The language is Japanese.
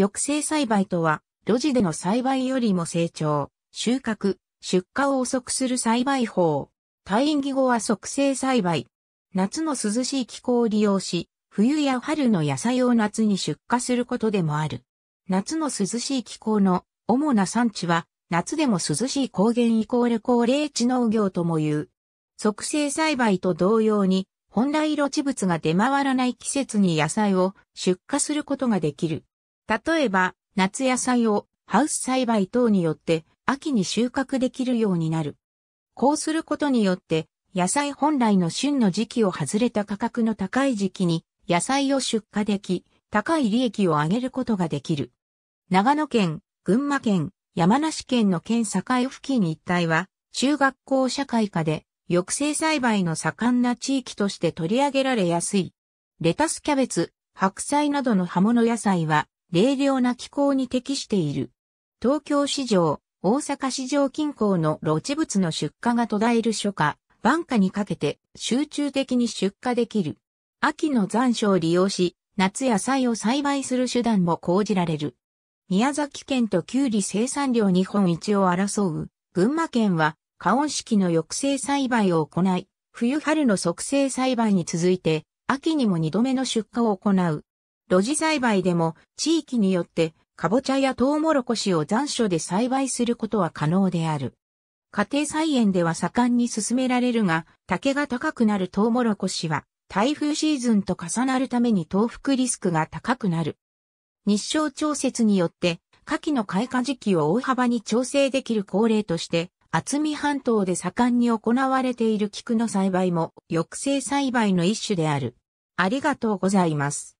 抑制栽培とは、路地での栽培よりも成長、収穫、出荷を遅くする栽培法。退院義後は促成栽培。夏の涼しい気候を利用し、冬や春の野菜を夏に出荷することでもある。夏の涼しい気候の主な産地は、夏でも涼しい高原イコール高齢地農業とも言う。促成栽培と同様に、本来露地物が出回らない季節に野菜を出荷することができる。例えば、夏野菜をハウス栽培等によって秋に収穫できるようになる。こうすることによって、野菜本来の旬の時期を外れた価格の高い時期に野菜を出荷でき、高い利益を上げることができる。長野県、群馬県、山梨県の県境付近一帯は、中学校社会科で抑制栽培の盛んな地域として取り上げられやすい。レタスキャベツ、白菜などの葉物野菜は冷涼な気候に適している。東京市場、大阪市場近郊の露地物の出荷が途絶える初夏、晩夏にかけて集中的に出荷できる。秋の残暑を利用し、夏野菜を栽培する手段も講じられる。宮崎県とキュウリ生産量日本一を争う、群馬県は、加温式の抑制栽培を行い、冬春の促成栽培に続いて、秋にも2度目の出荷を行う。露地栽培でも地域によってカボチャやトウモロコシを残暑で栽培することは可能である。家庭菜園では盛んに進められるが、竹が高くなるトウモロコシは台風シーズンと重なるために倒伏リスクが高くなる。日照調節によって夏季の開花時期を大幅に調整できる恒例として、厚見半島で盛んに行われている菊の栽培も抑制栽培の一種である。ありがとうございます。